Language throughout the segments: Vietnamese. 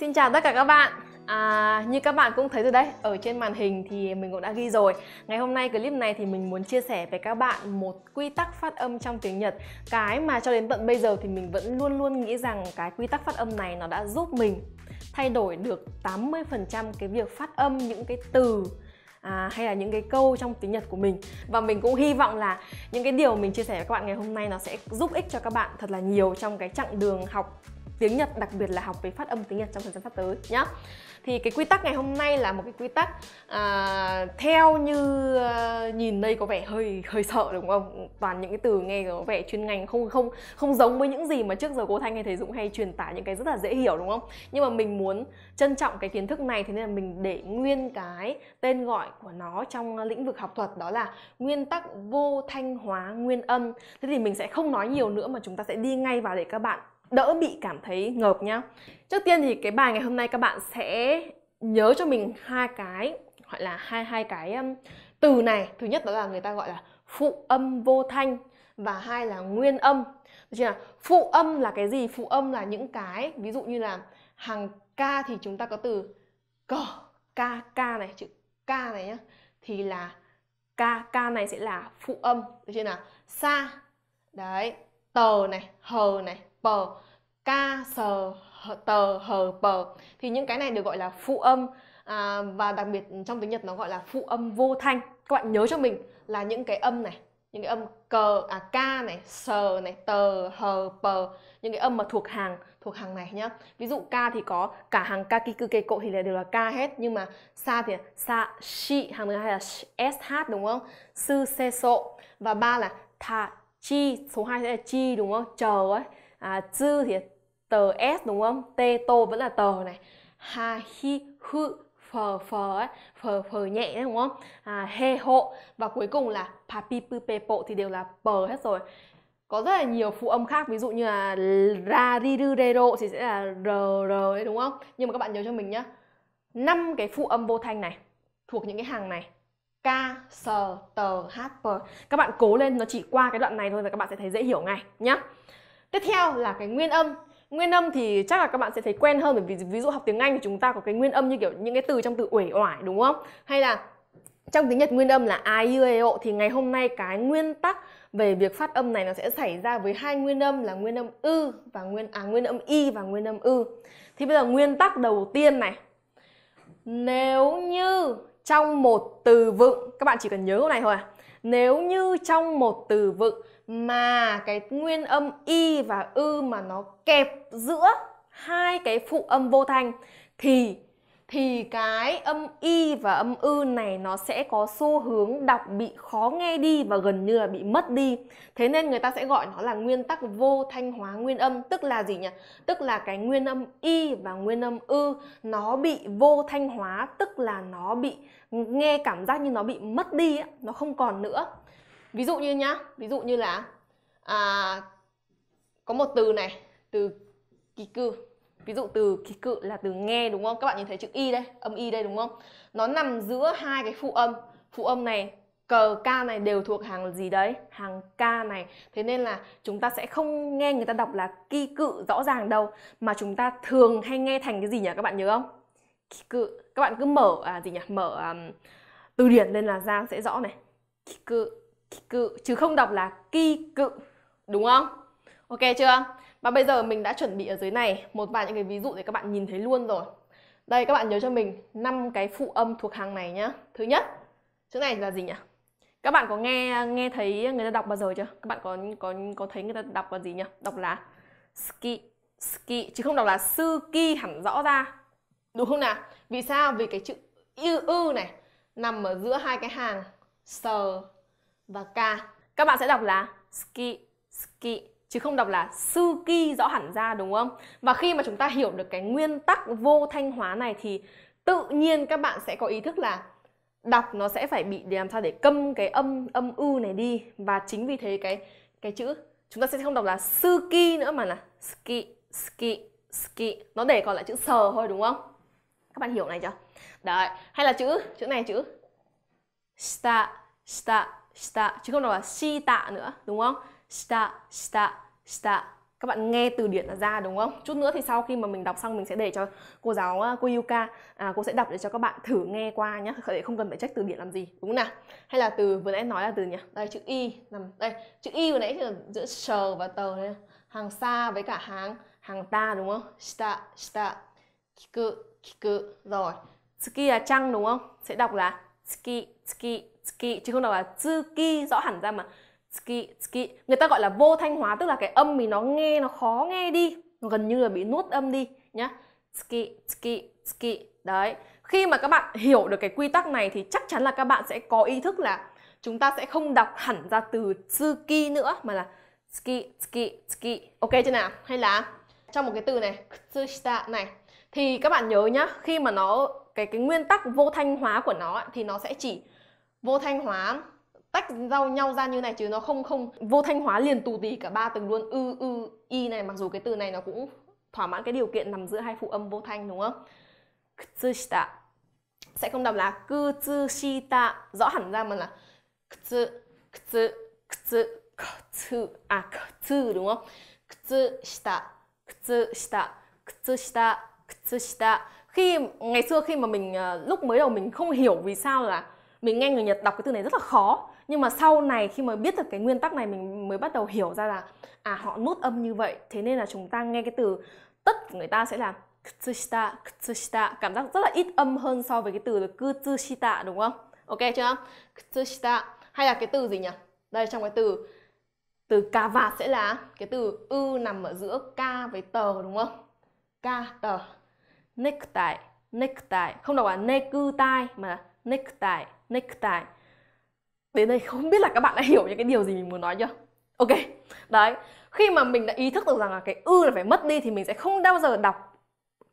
Xin chào tất cả các bạn à, Như các bạn cũng thấy rồi đấy Ở trên màn hình thì mình cũng đã ghi rồi Ngày hôm nay clip này thì mình muốn chia sẻ với các bạn Một quy tắc phát âm trong tiếng Nhật Cái mà cho đến tận bây giờ thì mình vẫn luôn luôn nghĩ rằng Cái quy tắc phát âm này nó đã giúp mình Thay đổi được 80% cái việc phát âm những cái từ à, hay là những cái câu trong tiếng Nhật của mình và mình cũng hy vọng là những cái điều mình chia sẻ với các bạn ngày hôm nay nó sẽ giúp ích cho các bạn thật là nhiều trong cái chặng đường học tiếng Nhật đặc biệt là học về phát âm tiếng Nhật trong thời gian sắp tới nhá thì cái quy tắc ngày hôm nay là một cái quy tắc à, theo như à, nhìn đây có vẻ hơi hơi sợ đúng không toàn những cái từ nghe có vẻ chuyên ngành không không không giống với những gì mà trước giờ cô Thanh hay thầy Dũng hay truyền tải những cái rất là dễ hiểu đúng không nhưng mà mình muốn trân trọng cái kiến thức này thế nên là mình để nguyên cái tên gọi của nó trong lĩnh vực học thuật đó là nguyên tắc vô thanh hóa nguyên âm thế thì mình sẽ không nói nhiều nữa mà chúng ta sẽ đi ngay vào để các bạn đỡ bị cảm thấy ngợp nhá trước tiên thì cái bài ngày hôm nay các bạn sẽ nhớ cho mình hai cái gọi là hai hai cái um, từ này thứ nhất đó là người ta gọi là phụ âm vô thanh và hai là nguyên âm được chưa phụ âm là cái gì phụ âm là những cái ví dụ như là hàng ca thì chúng ta có từ cờ ca ca này chữ ca này nhá thì là ca ca này sẽ là phụ âm được chưa nào sa đấy tờ này hờ này p k sờ, tờ, hờ, pờ thì những cái này được gọi là phụ âm à, và đặc biệt trong tiếng Nhật nó gọi là phụ âm vô thanh. Các bạn nhớ cho mình là những cái âm này, những cái âm cờ à k này, sờ này, tờ, hờ, pờ, những cái âm mà thuộc hàng thuộc hàng này nhá. Ví dụ k thì có cả hàng k cư kê cộ thì là đều là k hết nhưng mà sa thì sa shi hàng thứ hai là sh đúng không? Sư se sộ và ba là tha chi số 2 sẽ là chi đúng không? chờ ấy à, chư thì tờ s đúng không t tô vẫn là tờ này ha hi hư phờ phờ ấy, phờ phờ nhẹ đấy đúng không à, hê hộ và cuối cùng là papi pư pê bộ thì đều là pờ hết rồi có rất là nhiều phụ âm khác ví dụ như là ra ri rư rê rộ thì sẽ là r r ấy đúng không nhưng mà các bạn nhớ cho mình nhá năm cái phụ âm vô thanh này thuộc những cái hàng này k s t h p các bạn cố lên nó chỉ qua cái đoạn này thôi là các bạn sẽ thấy dễ hiểu ngay nhá tiếp theo là cái nguyên âm nguyên âm thì chắc là các bạn sẽ thấy quen hơn bởi vì ví dụ học tiếng anh thì chúng ta có cái nguyên âm như kiểu những cái từ trong từ uể oải đúng không hay là trong tiếng Nhật nguyên âm là ai ư ộ thì ngày hôm nay cái nguyên tắc về việc phát âm này nó sẽ xảy ra với hai nguyên âm là nguyên âm ư và nguyên à nguyên âm y và nguyên âm ư. Thì bây giờ nguyên tắc đầu tiên này. Nếu như trong một từ vựng các bạn chỉ cần nhớ câu này thôi à nếu như trong một từ vựng mà cái nguyên âm y và ư mà nó kẹp giữa hai cái phụ âm vô thanh thì thì cái âm y và âm ư này nó sẽ có xu hướng đọc bị khó nghe đi và gần như là bị mất đi. Thế nên người ta sẽ gọi nó là nguyên tắc vô thanh hóa nguyên âm, tức là gì nhỉ? Tức là cái nguyên âm y và nguyên âm ư nó bị vô thanh hóa, tức là nó bị nghe cảm giác như nó bị mất đi, nó không còn nữa. Ví dụ như nhá, ví dụ như là à, có một từ này, từ kỳ cư ví dụ từ kỳ cự là từ nghe đúng không các bạn nhìn thấy chữ y đây âm y đây đúng không nó nằm giữa hai cái phụ âm phụ âm này cờ ca này đều thuộc hàng gì đấy hàng ca này thế nên là chúng ta sẽ không nghe người ta đọc là kỳ cự rõ ràng đâu mà chúng ta thường hay nghe thành cái gì nhỉ các bạn nhớ không kỳ cự các bạn cứ mở à, gì nhỉ mở à, từ điển lên là ra sẽ rõ này kỳ cự kỳ cự chứ không đọc là kỳ cự đúng không ok chưa và bây giờ mình đã chuẩn bị ở dưới này một vài những cái ví dụ để các bạn nhìn thấy luôn rồi. Đây các bạn nhớ cho mình năm cái phụ âm thuộc hàng này nhá. Thứ nhất, chữ này là gì nhỉ? Các bạn có nghe nghe thấy người ta đọc bao giờ chưa? Các bạn có có có thấy người ta đọc là gì nhỉ? Đọc là ski ski chứ không đọc là sư ki hẳn rõ ra. Đúng không nào? Vì sao? Vì cái chữ ư ư này nằm ở giữa hai cái hàng sờ và k. Các bạn sẽ đọc là ski ski chứ không đọc là sư ki rõ hẳn ra đúng không? Và khi mà chúng ta hiểu được cái nguyên tắc vô thanh hóa này thì tự nhiên các bạn sẽ có ý thức là đọc nó sẽ phải bị để làm sao để câm cái âm âm u này đi và chính vì thế cái cái chữ chúng ta sẽ không đọc là sư ki nữa mà là ski ski ski nó để còn lại chữ sờ thôi đúng không? Các bạn hiểu này chưa? Đấy, hay là chữ chữ này chữ shita shita shita chứ không đọc là si tạ nữa đúng không? Sta sta sta, các bạn nghe từ điển ra đúng không? Chút nữa thì sau khi mà mình đọc xong mình sẽ để cho cô giáo cô à, Yuka à, cô sẽ đọc để cho các bạn thử nghe qua nhé để không cần phải check từ điển làm gì đúng không nào? Hay là từ vừa nãy nói là từ nhỉ? Đây chữ y nằm đây chữ y vừa nãy là giữa sờ và tờ đây hàng xa với cả hàng hàng ta đúng không? Sta sta, kiku kiku rồi ski là trăng đúng không? Sẽ đọc là ski ski ski chứ không đọc là tsuki rõ hẳn ra mà ski ski người ta gọi là vô thanh hóa tức là cái âm mình nó nghe nó khó nghe đi nó gần như là bị nuốt âm đi nhá ski ski ski đấy khi mà các bạn hiểu được cái quy tắc này thì chắc chắn là các bạn sẽ có ý thức là chúng ta sẽ không đọc hẳn ra từ tsuki nữa mà là ski ski ski ok chưa nào hay là trong một cái từ này kutsushita này thì các bạn nhớ nhá khi mà nó cái cái nguyên tắc vô thanh hóa của nó thì nó sẽ chỉ vô thanh hóa tách rau nhau ra như này chứ nó không không vô thanh hóa liền tù tì cả ba từng luôn ư ư y này mặc dù cái từ này nó cũng thỏa mãn cái điều kiện nằm giữa hai phụ âm vô thanh đúng không kutsushita sẽ không đọc là kutsushita rõ hẳn ra mà là kutsu kutsu kutsu kutsu à kutsu đúng không kutsushita kutsushita kutsushita kutsushita khi ngày xưa khi mà mình ờ, lúc mới đầu mình không hiểu vì sao là mình nghe người Nhật đọc cái từ này rất là khó nhưng mà sau này khi mà biết được cái nguyên tắc này mình mới bắt đầu hiểu ra là à họ nốt âm như vậy thế nên là chúng ta nghe cái từ tất của người ta sẽ là kutsushita kutsushita cảm giác rất là ít âm hơn so với cái từ là kutsushita đúng không ok chưa kutsushita hay là cái từ gì nhỉ đây trong cái từ từ cà vạt sẽ là cái từ ư nằm ở giữa ca với tờ đúng không ca tờ necktie necktie không đọc là necktie mà là necktie necktie đến đây không biết là các bạn đã hiểu những cái điều gì mình muốn nói chưa ok đấy khi mà mình đã ý thức được rằng là cái ư là phải mất đi thì mình sẽ không bao giờ đọc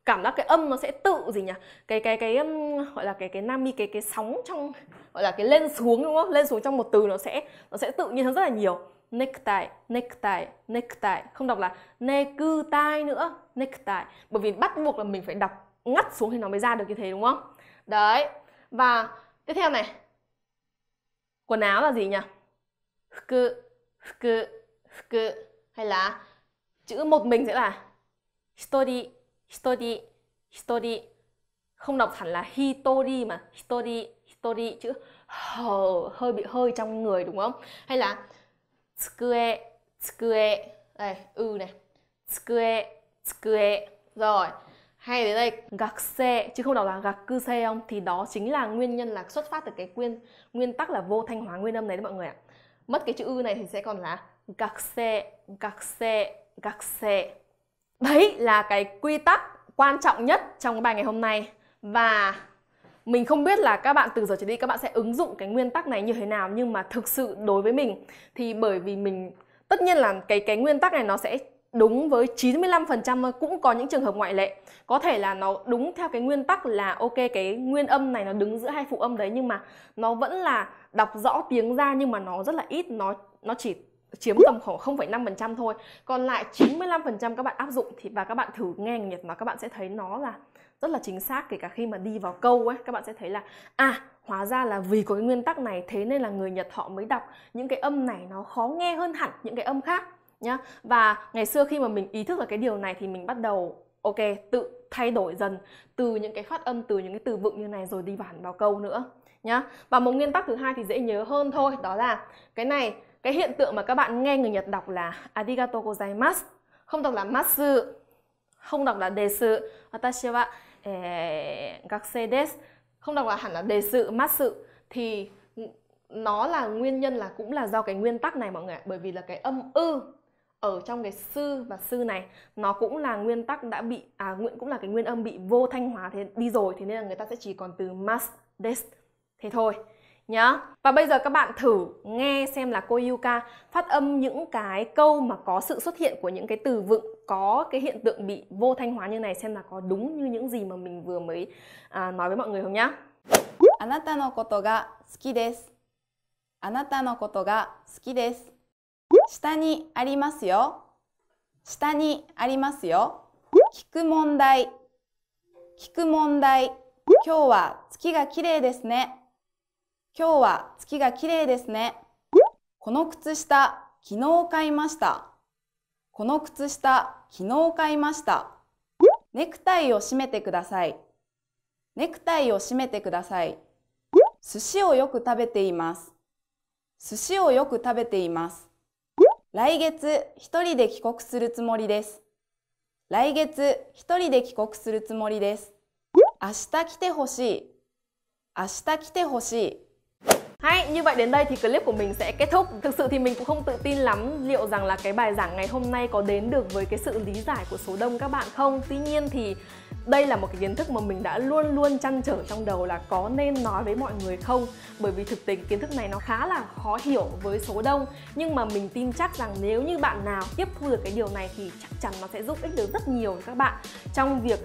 cảm giác cái âm nó sẽ tự gì nhỉ cái cái cái um, gọi là cái cái nami cái cái sóng trong gọi là cái lên xuống đúng không lên xuống trong một từ nó sẽ nó sẽ tự nhiên hơn rất là nhiều necktie necktie necktie không đọc là necktie nữa necktie bởi vì bắt buộc là mình phải đọc ngắt xuống thì nó mới ra được như thế đúng không đấy và tiếp theo này quần áo là gì nhỉ fuku fuku fuku hay là chữ một mình sẽ là hitori hitori hitori không đọc hẳn là hitori mà hitori hitori chữ hờ hơi bị hơi trong người đúng không hay là tsukue tsukue đây ư ừ này tsukue tsukue rồi hay đến đây gạc xe chứ không đọc là gạc cư xe không thì đó chính là nguyên nhân là xuất phát từ cái nguyên nguyên tắc là vô thanh hóa nguyên âm này đấy mọi người ạ mất cái chữ ư này thì sẽ còn là gạc xe gạc xe gạc xe đấy là cái quy tắc quan trọng nhất trong cái bài ngày hôm nay và mình không biết là các bạn từ giờ trở đi các bạn sẽ ứng dụng cái nguyên tắc này như thế nào nhưng mà thực sự đối với mình thì bởi vì mình tất nhiên là cái cái nguyên tắc này nó sẽ đúng với 95% cũng có những trường hợp ngoại lệ. Có thể là nó đúng theo cái nguyên tắc là ok cái nguyên âm này nó đứng giữa hai phụ âm đấy nhưng mà nó vẫn là đọc rõ tiếng ra nhưng mà nó rất là ít, nó nó chỉ chiếm tầm khoảng 0,5% thôi. Còn lại 95% các bạn áp dụng thì và các bạn thử nghe nhạc nó các bạn sẽ thấy nó là rất là chính xác kể cả khi mà đi vào câu ấy các bạn sẽ thấy là à hóa ra là vì có cái nguyên tắc này thế nên là người Nhật họ mới đọc những cái âm này nó khó nghe hơn hẳn những cái âm khác nhá và ngày xưa khi mà mình ý thức được cái điều này thì mình bắt đầu ok tự thay đổi dần từ những cái phát âm từ những cái từ vựng như này rồi đi bản vào câu nữa nhá và một nguyên tắc thứ hai thì dễ nhớ hơn thôi đó là cái này cái hiện tượng mà các bạn nghe người Nhật đọc là arigato gozaimasu không đọc là masu không đọc là đề sự watashi wa gakusei desu không đọc là hẳn là đề sự masu thì nó là nguyên nhân là cũng là do cái nguyên tắc này mọi người ạ bởi vì là cái âm ư ở trong cái sư và sư này nó cũng là nguyên tắc đã bị à nguyện cũng là cái nguyên âm bị vô thanh hóa thế đi rồi thế nên là người ta sẽ chỉ còn từ must this thế thôi nhá. Và bây giờ các bạn thử nghe xem là cô Yuka phát âm những cái câu mà có sự xuất hiện của những cái từ vựng có cái hiện tượng bị vô thanh hóa như này xem là có đúng như những gì mà mình vừa mới à, nói với mọi người không nhá. Anata no koto ga suki desu. Anata no koto ga suki desu. 下にありますよ。下にありますよ。聞く問題。聞く問題。今日は月が綺麗ですね。今日は月が綺麗ですね。この靴下、昨日買いました。この靴下、昨日買いました。ネクタイを締めてください。ネクタイを締めてください。寿司をよく食べています。寿司をよく食べています。来月一人で帰国するつもりです。来月一人で帰国するつもりです。明日来てほしい。明日来てほしい。Hay, như vậy đến đây thì clip của mình sẽ kết thúc Thực sự thì mình cũng không tự tin lắm liệu rằng là cái bài giảng ngày hôm nay có đến được với cái sự lý giải của số đông các bạn không Tuy nhiên thì đây là một cái kiến thức mà mình đã luôn luôn chăn trở trong đầu là có nên nói với mọi người không bởi vì thực tình kiến thức này nó khá là khó hiểu với số đông nhưng mà mình tin chắc rằng nếu như bạn nào tiếp thu được cái điều này thì chắc chắn nó sẽ giúp ích được rất nhiều các bạn trong việc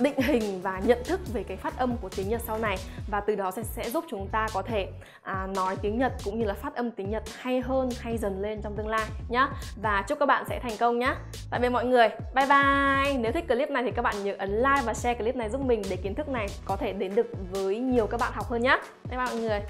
định hình và nhận thức về cái phát âm của tiếng Nhật sau này và từ đó sẽ, sẽ giúp chúng ta có thể à, nói tiếng Nhật cũng như là phát âm tiếng Nhật hay hơn hay dần lên trong tương lai nhá và chúc các bạn sẽ thành công nhá tạm biệt mọi người bye bye nếu thích clip này thì các bạn nhớ ấn like và share clip này giúp mình để kiến thức này có thể đến được với nhiều các bạn học hơn nhá bye bye mọi người